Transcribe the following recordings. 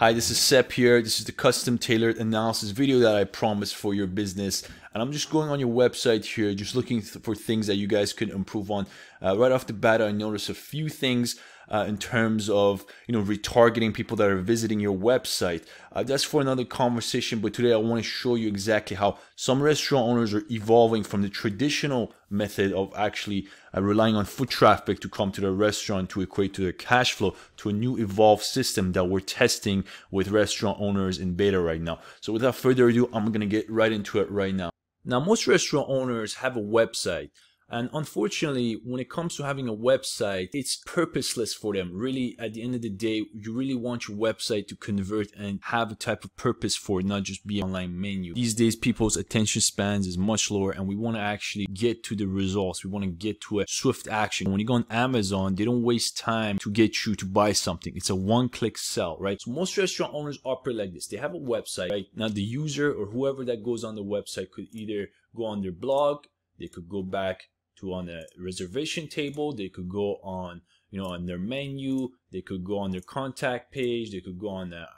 Hi, this is Sep here. This is the custom tailored analysis video that I promised for your business. And I'm just going on your website here, just looking for things that you guys can improve on. Uh, right off the bat, I noticed a few things uh, in terms of you know retargeting people that are visiting your website. Uh, that's for another conversation. But today I want to show you exactly how some restaurant owners are evolving from the traditional method of actually uh, relying on foot traffic to come to their restaurant to equate to their cash flow to a new evolved system that we're testing with restaurant owners in beta right now. So without further ado, I'm gonna get right into it right now. Now, most restaurant owners have a website and unfortunately, when it comes to having a website, it's purposeless for them. Really, at the end of the day, you really want your website to convert and have a type of purpose for it, not just be online menu. These days, people's attention spans is much lower and we want to actually get to the results. We want to get to a swift action. When you go on Amazon, they don't waste time to get you to buy something. It's a one-click sell, right? So most restaurant owners operate like this. They have a website, right? Now the user or whoever that goes on the website could either go on their blog, they could go back to on a reservation table. They could go on, you know, on their menu. They could go on their contact page. They could go on a,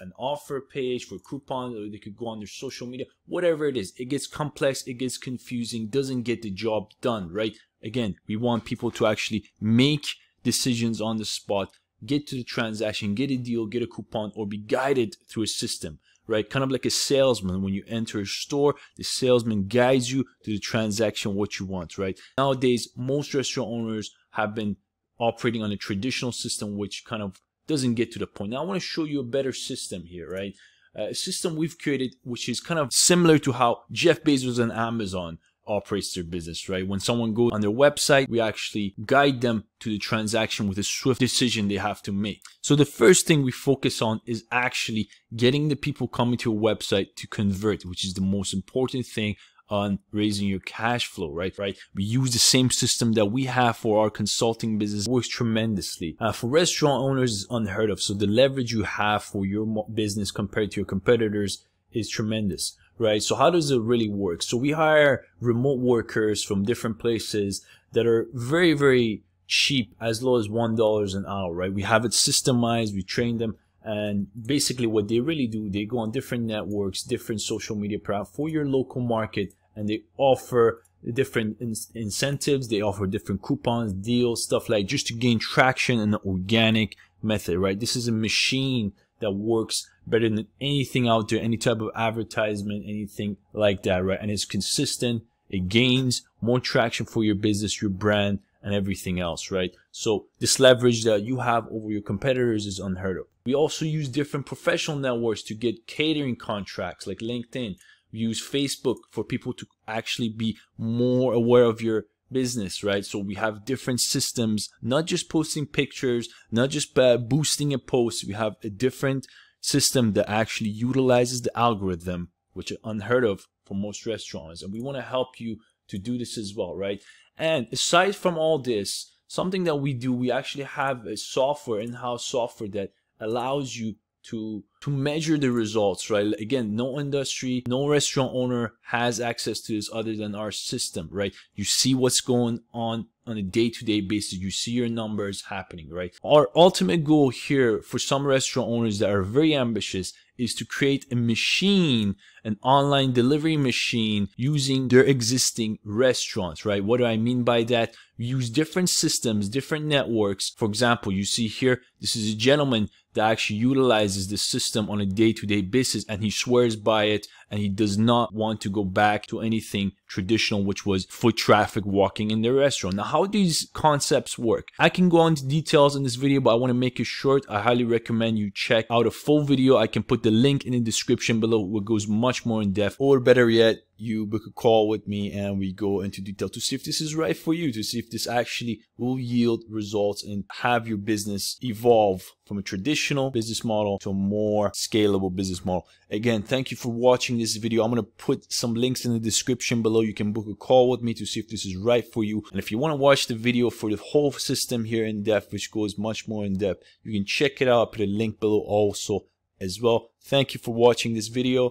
an offer page for coupons. or They could go on their social media, whatever it is. It gets complex. It gets confusing. Doesn't get the job done, right? Again, we want people to actually make decisions on the spot get to the transaction, get a deal, get a coupon, or be guided through a system, right? Kind of like a salesman. When you enter a store, the salesman guides you to the transaction, what you want, right? Nowadays, most restaurant owners have been operating on a traditional system, which kind of doesn't get to the point. Now, I want to show you a better system here, right? A system we've created, which is kind of similar to how Jeff Bezos and Amazon operates their business, right? When someone goes on their website, we actually guide them to the transaction with a swift decision they have to make. So the first thing we focus on is actually getting the people coming to your website to convert, which is the most important thing on raising your cash flow, right? Right. We use the same system that we have for our consulting business. It works tremendously. Uh, for restaurant owners, is unheard of. So the leverage you have for your business compared to your competitors is tremendous, right? So how does it really work? So we hire remote workers from different places that are very, very cheap, as low as $1 an hour, right? We have it systemized, we train them. And basically what they really do, they go on different networks, different social media platforms for your local market, and they offer different in incentives. They offer different coupons, deals, stuff like just to gain traction in the organic method, right? This is a machine that works better than anything out there, any type of advertisement, anything like that, right? And it's consistent. It gains more traction for your business, your brand, and everything else, right? So this leverage that you have over your competitors is unheard of. We also use different professional networks to get catering contracts like LinkedIn. We use Facebook for people to actually be more aware of your business, right? So we have different systems, not just posting pictures, not just uh, boosting a post. We have a different system that actually utilizes the algorithm, which is unheard of for most restaurants. And we want to help you to do this as well, right? And aside from all this, something that we do, we actually have a software, in-house software that allows you to to measure the results, right? Again, no industry, no restaurant owner has access to this other than our system, right? You see what's going on on a day-to-day basis. You see your numbers happening, right? Our ultimate goal here for some restaurant owners that are very ambitious is to create a machine, an online delivery machine using their existing restaurants, right? What do I mean by that? We use different systems, different networks. For example, you see here, this is a gentleman that actually utilizes this system on a day to day basis and he swears by it and he does not want to go back to anything traditional, which was foot traffic walking in the restaurant. Now, how these concepts work, I can go into details in this video, but I want to make it short. I highly recommend you check out a full video. I can put the link in the description below, what goes much more in depth, or better yet, you book a call with me and we go into detail to see if this is right for you, to see if this actually will yield results and have your business evolve from a traditional business model to a more scalable business model. Again, thank you for watching watching this video. I'm going to put some links in the description below. You can book a call with me to see if this is right for you. And if you want to watch the video for the whole system here in depth, which goes much more in depth, you can check it out. I'll put a link below also as well. Thank you for watching this video